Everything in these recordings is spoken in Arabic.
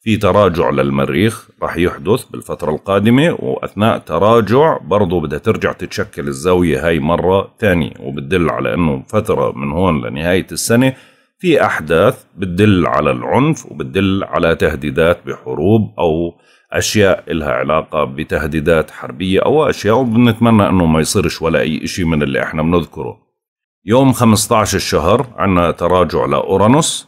في تراجع للمريخ راح يحدث بالفترة القادمة وأثناء تراجع برضه بدها ترجع تتشكل الزاوية هاي مرة ثانية وبتدل على أنه فترة من هون لنهاية السنة في أحداث بتدل على العنف وبتدل على تهديدات بحروب أو أشياء إلها علاقة بتهديدات حربية أو أشياء وبنتمنى أنه ما يصيرش ولا أي إشي من اللي إحنا بنذكره يوم 15 الشهر عنا تراجع لأورانوس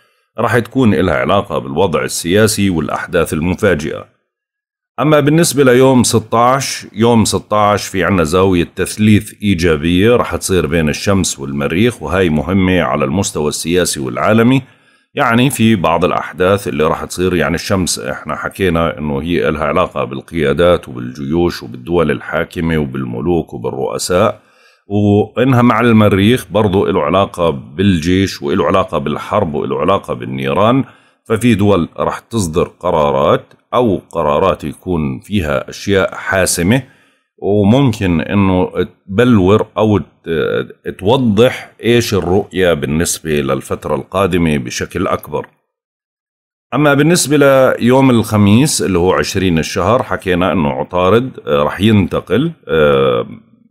راح تكون إلها علاقة بالوضع السياسي والأحداث المفاجئة أما بالنسبة ليوم 16 يوم 16 في عنا زاوية تثليث إيجابية راح تصير بين الشمس والمريخ وهي مهمة على المستوى السياسي والعالمي يعني في بعض الأحداث اللي راح تصير يعني الشمس إحنا حكينا إنه هي إلها علاقة بالقيادات وبالجيوش وبالدول الحاكمة وبالملوك وبالرؤساء وانها مع المريخ برضو له علاقة بالجيش وله علاقة بالحرب وله علاقة بالنيران ففي دول رح تصدر قرارات أو قرارات يكون فيها أشياء حاسمة وممكن انه تبلور او توضح ايش الرؤيه بالنسبه للفتره القادمه بشكل اكبر. اما بالنسبه ليوم الخميس اللي هو 20 الشهر حكينا انه عطارد آه، رح ينتقل آه،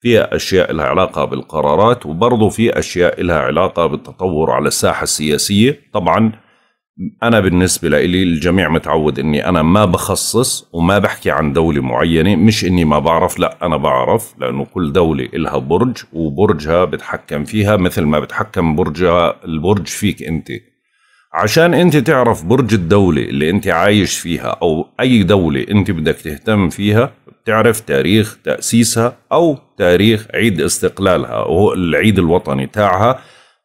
في أشياء لها علاقة بالقرارات وبرضه في أشياء لها علاقة بالتطور على الساحة السياسية طبعا أنا بالنسبة لي الجميع متعود أني أنا ما بخصص وما بحكي عن دولة معينة مش أني ما بعرف لا أنا بعرف لأنه كل دولة إلها برج وبرجها بتحكم فيها مثل ما بتحكم برجها البرج فيك أنت عشان انت تعرف برج الدولة اللي انت عايش فيها او اي دولة انت بدك تهتم فيها تعرف تاريخ تأسيسها أو تاريخ عيد استقلالها وهو العيد الوطني تاعها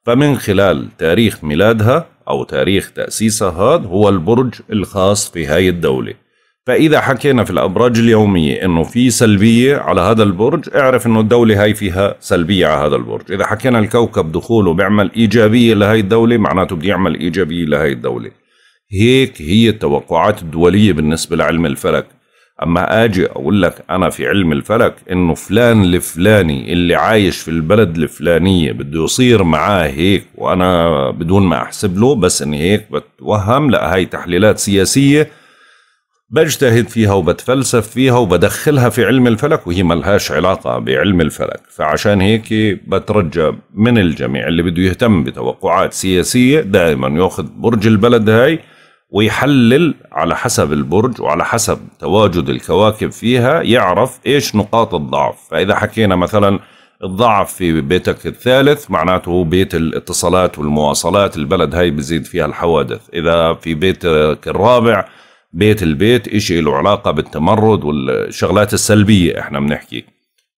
فمن خلال تاريخ ميلادها أو تاريخ تأسيسها هذا هو البرج الخاص في هاي الدولة فإذا حكينا في الأبراج اليومية إنه في سلبية على هذا البرج اعرف إنه الدولة هاي فيها سلبية على هذا البرج إذا حكينا الكوكب دخوله بيعمل إيجابية لهاي الدولة معناته بده يعمل إيجابية لهاي الدولة هيك هي التوقعات الدولية بالنسبة لعلم الفلك اما اجي اقول لك انا في علم الفلك انه فلان الفلاني اللي عايش في البلد الفلانيه بده يصير معاه هيك وانا بدون ما احسب له بس اني هيك بتوهم لا هاي تحليلات سياسيه بجتهد فيها وبتفلسف فيها وبدخلها في علم الفلك وهي ملهاش علاقة بعلم الفلك فعشان هيك بترجى من الجميع اللي بده يهتم بتوقعات سياسية دائما ياخذ برج البلد هاي ويحلل على حسب البرج وعلى حسب تواجد الكواكب فيها يعرف ايش نقاط الضعف فاذا حكينا مثلا الضعف في بيتك الثالث معناته بيت الاتصالات والمواصلات البلد هاي بزيد فيها الحوادث إذا في بيتك الرابع بيت البيت إشي له علاقة بالتمرد والشغلات السلبية إحنا بنحكي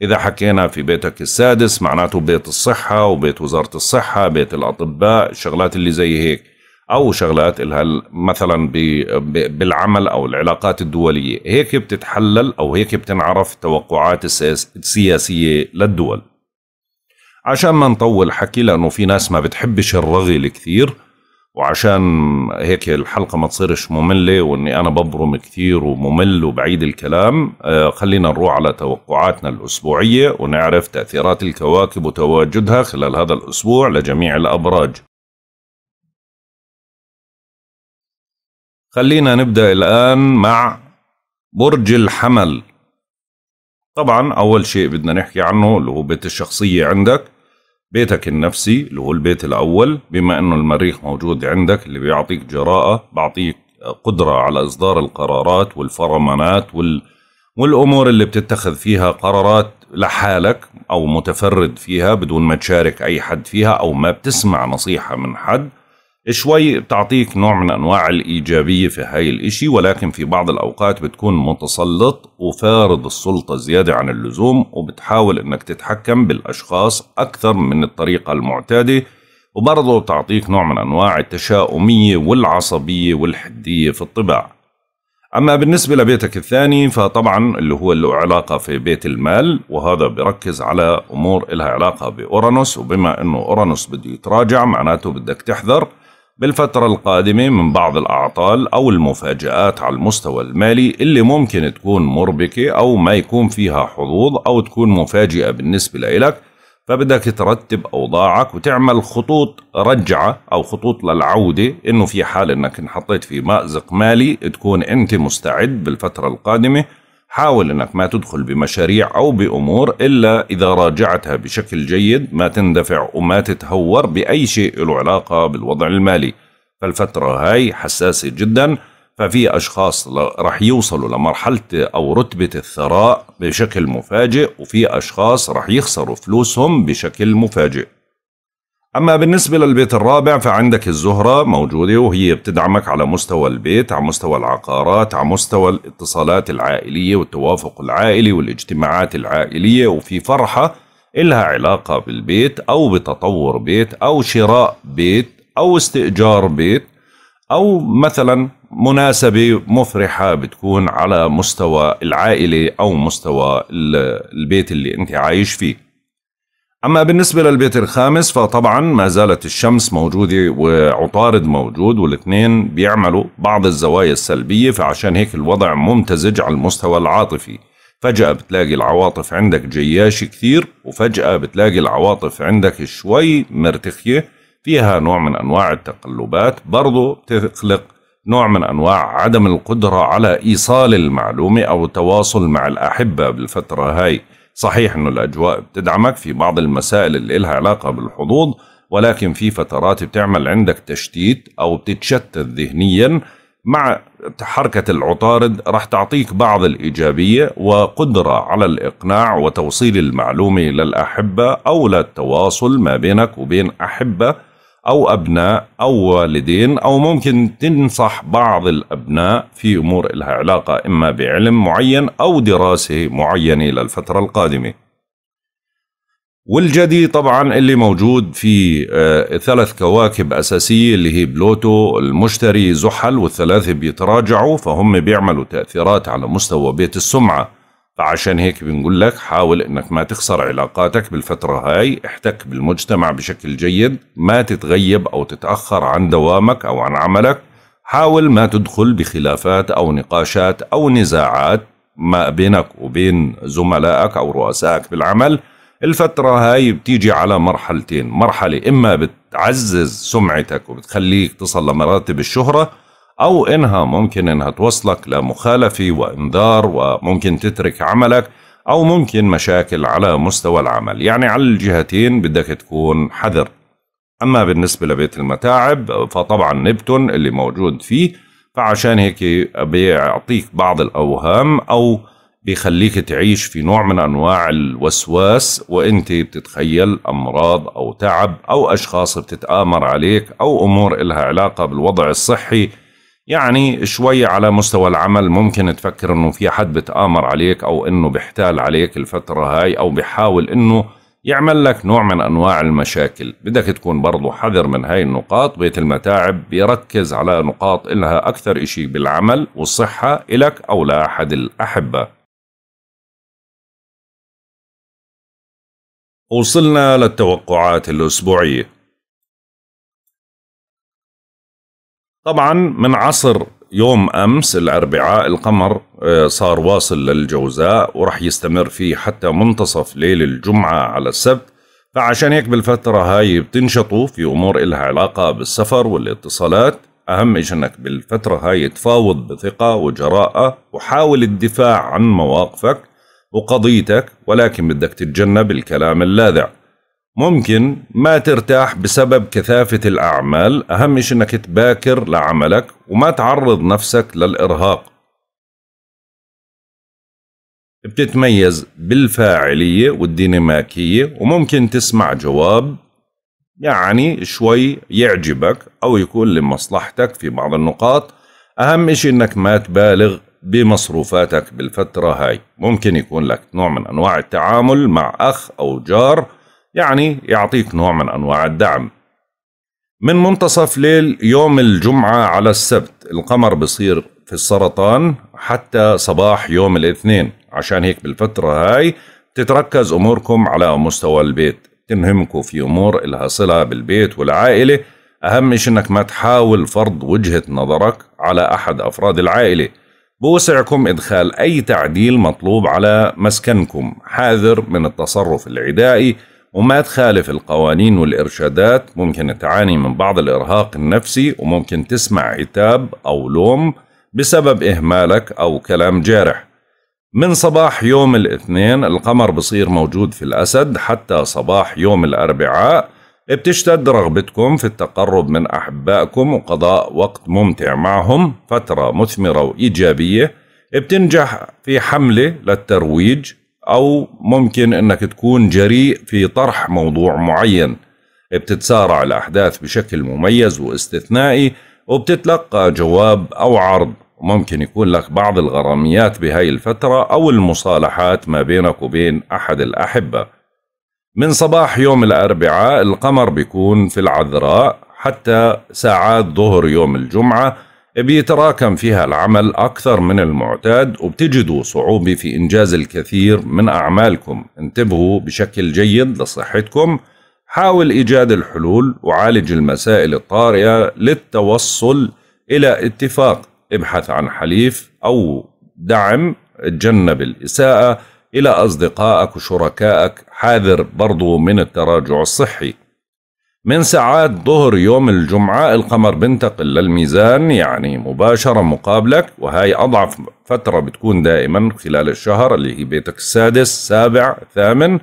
إذا حكينا في بيتك السادس معناته بيت الصحة وبيت وزارة الصحة بيت الأطباء الشغلات اللي زي هيك او شغلات الها مثلا بالعمل او العلاقات الدوليه هيك بتتحلل او هيك بتنعرف توقعات السياسيه للدول عشان ما نطول حكي لانه في ناس ما بتحبش الرغي الكثير وعشان هيك الحلقة ما تصيرش مملة واني انا ببرم كثير وممل وبعيد الكلام آه، خلينا نروح على توقعاتنا الاسبوعية ونعرف تأثيرات الكواكب وتواجدها خلال هذا الاسبوع لجميع الابراج خلينا نبدأ الآن مع برج الحمل طبعا أول شيء بدنا نحكي عنه اللي هو بيت الشخصية عندك بيتك النفسي اللي هو البيت الأول بما أنه المريخ موجود عندك اللي بيعطيك جراءة بيعطيك قدرة على إصدار القرارات والفرمانات وال... والأمور اللي بتتخذ فيها قرارات لحالك أو متفرد فيها بدون ما تشارك أي حد فيها أو ما بتسمع نصيحة من حد شوي بتعطيك نوع من أنواع الإيجابية في هاي الإشي ولكن في بعض الأوقات بتكون متسلط وفارض السلطة زيادة عن اللزوم وبتحاول أنك تتحكم بالأشخاص أكثر من الطريقة المعتادة وبرضه بتعطيك نوع من أنواع التشاؤمية والعصبية والحدية في الطباع أما بالنسبة لبيتك الثاني فطبعا اللي هو له علاقة في بيت المال وهذا بركز على أمور إلها علاقة بأورانوس وبما أنه أورانوس بده يتراجع معناته بدك تحذر بالفترة القادمة من بعض الأعطال أو المفاجآت على المستوى المالي اللي ممكن تكون مربكة أو ما يكون فيها حظوظ أو تكون مفاجئة بالنسبة لإلك فبدك ترتب أوضاعك وتعمل خطوط رجعة أو خطوط للعودة إنه في حال إنك انحطيت في مأزق مالي تكون أنت مستعد بالفترة القادمة حاول أنك ما تدخل بمشاريع أو بأمور إلا إذا راجعتها بشكل جيد ما تندفع وما تتهور بأي شيء له علاقة بالوضع المالي فالفترة هاي حساسة جدا ففي أشخاص رح يوصلوا لمرحلة أو رتبة الثراء بشكل مفاجئ وفي أشخاص رح يخسروا فلوسهم بشكل مفاجئ أما بالنسبة للبيت الرابع فعندك الزهرة موجودة وهي بتدعمك على مستوى البيت على مستوى العقارات على مستوى الاتصالات العائلية والتوافق العائلي والاجتماعات العائلية وفي فرحة إلها علاقة بالبيت أو بتطور بيت أو شراء بيت أو استئجار بيت أو مثلا مناسبة مفرحة بتكون على مستوى العائلة أو مستوى البيت اللي أنت عايش فيه أما بالنسبة للبيت الخامس فطبعا ما زالت الشمس موجودة وعطارد موجود والاثنين بيعملوا بعض الزوايا السلبية فعشان هيك الوضع ممتزج على المستوى العاطفي فجأة بتلاقي العواطف عندك جياشة كثير وفجأة بتلاقي العواطف عندك شوي مرتخية فيها نوع من أنواع التقلبات برضو بتخلق نوع من أنواع عدم القدرة على إيصال المعلومة أو التواصل مع الأحبة بالفترة هاي صحيح أنه الأجواء بتدعمك في بعض المسائل اللي إلها علاقة بالحظوظ ولكن في فترات بتعمل عندك تشتيت أو بتتشتت ذهنيا مع حركة العطارد راح تعطيك بعض الإيجابية وقدرة على الإقناع وتوصيل المعلومة للأحبة أو للتواصل ما بينك وبين أحبة أو أبناء أو والدين أو ممكن تنصح بعض الأبناء في أمور لها علاقة إما بعلم معين أو دراسة معينة للفترة القادمة والجدي طبعا اللي موجود في آه ثلاث كواكب أساسية اللي هي بلوتو المشتري زحل والثلاثة بيتراجعوا فهم بيعملوا تأثيرات على مستوى بيت السمعة فعشان هيك بنقول لك حاول انك ما تخسر علاقاتك بالفترة هاي احتك بالمجتمع بشكل جيد ما تتغيب او تتأخر عن دوامك او عن عملك حاول ما تدخل بخلافات او نقاشات او نزاعات ما بينك وبين زملائك او رؤسائك بالعمل الفترة هاي بتيجي على مرحلتين مرحلة اما بتعزز سمعتك وبتخليك تصل لمراتب الشهرة أو إنها ممكن إنها توصلك لمخالفة وإنذار وممكن تترك عملك أو ممكن مشاكل على مستوى العمل يعني على الجهتين بدك تكون حذر أما بالنسبة لبيت المتاعب فطبعا نبتون اللي موجود فيه فعشان هيك بيعطيك بعض الأوهام أو بيخليك تعيش في نوع من أنواع الوسواس وإنت بتتخيل أمراض أو تعب أو أشخاص بتتآمر عليك أو أمور إلها علاقة بالوضع الصحي يعني شوي على مستوى العمل ممكن تفكر انه في حد بتآمر عليك او انه بيحتال عليك الفترة هاي او بيحاول انه يعمل لك نوع من انواع المشاكل بدك تكون برضو حذر من هاي النقاط بيت المتاعب بيركز على نقاط إلها اكثر اشي بالعمل والصحة إلك او لاحد الاحبة وصلنا للتوقعات الأسبوعية طبعا من عصر يوم امس الاربعاء القمر آه، صار واصل للجوزاء وراح يستمر فيه حتى منتصف ليل الجمعه على السبت فعشان هيك بالفتره هاي بتنشطوا في امور إلها علاقه بالسفر والاتصالات اهم شيء انك بالفتره هاي تفاوض بثقه وجراءه وحاول الدفاع عن مواقفك وقضيتك ولكن بدك تتجنب الكلام اللاذع ممكن ما ترتاح بسبب كثافة الأعمال أهم شيء أنك تباكر لعملك وما تعرض نفسك للإرهاق بتتميز بالفاعلية والديناميكية وممكن تسمع جواب يعني شوي يعجبك أو يكون لمصلحتك في بعض النقاط أهم شيء أنك ما تبالغ بمصروفاتك بالفترة هاي ممكن يكون لك نوع من أنواع التعامل مع أخ أو جار يعني يعطيك نوع من أنواع الدعم من منتصف ليل يوم الجمعة على السبت القمر بصير في السرطان حتى صباح يوم الاثنين عشان هيك بالفترة هاي تتركز أموركم على مستوى البيت تنهمكوا في أمور إلها صلة بالبيت والعائلة أهم شيء أنك ما تحاول فرض وجهة نظرك على أحد أفراد العائلة بوسعكم إدخال أي تعديل مطلوب على مسكنكم حاذر من التصرف العدائي وما تخالف القوانين والإرشادات ممكن تعاني من بعض الإرهاق النفسي وممكن تسمع عتاب أو لوم بسبب إهمالك أو كلام جارح من صباح يوم الاثنين القمر بصير موجود في الأسد حتى صباح يوم الأربعاء بتشتد رغبتكم في التقرب من أحبائكم وقضاء وقت ممتع معهم فترة مثمرة وإيجابية بتنجح في حملة للترويج أو ممكن أنك تكون جريء في طرح موضوع معين بتتسارع الأحداث بشكل مميز واستثنائي وبتتلقى جواب أو عرض ممكن يكون لك بعض الغراميات بهاي الفترة أو المصالحات ما بينك وبين أحد الأحبة من صباح يوم الأربعاء القمر بيكون في العذراء حتى ساعات ظهر يوم الجمعة بيتراكم فيها العمل أكثر من المعتاد وبتجدوا صعوبة في إنجاز الكثير من أعمالكم انتبهوا بشكل جيد لصحتكم حاول إيجاد الحلول وعالج المسائل الطارئة للتوصل إلى اتفاق ابحث عن حليف أو دعم تجنب الإساءة إلى أصدقائك وشركائك حاذر برضو من التراجع الصحي من ساعات ظهر يوم الجمعة القمر بنتقل للميزان يعني مباشرة مقابلك وهاي أضعف فترة بتكون دائما خلال الشهر اللي هي بيتك السادس سابع ثامن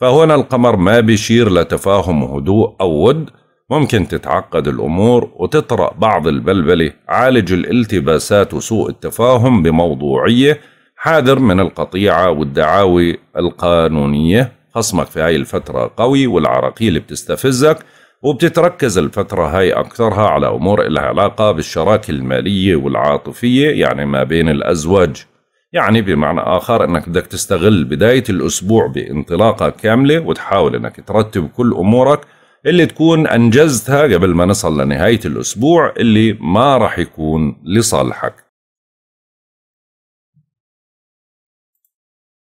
فهنا القمر ما بيشير لتفاهم وهدوء أو ود ممكن تتعقد الأمور وتطرأ بعض البلبلة عالج الالتباسات وسوء التفاهم بموضوعية حاذر من القطيعة والدعاوي القانونية خصمك في هاي الفترة قوي والعراقيل بتستفزك وبتتركز الفترة هاي أكثرها على أمور إلها علاقة بالشراكة المالية والعاطفية يعني ما بين الأزواج يعني بمعنى آخر أنك بدك تستغل بداية الأسبوع بانطلاقة كاملة وتحاول أنك ترتب كل أمورك اللي تكون أنجزتها قبل ما نصل لنهاية الأسبوع اللي ما رح يكون لصالحك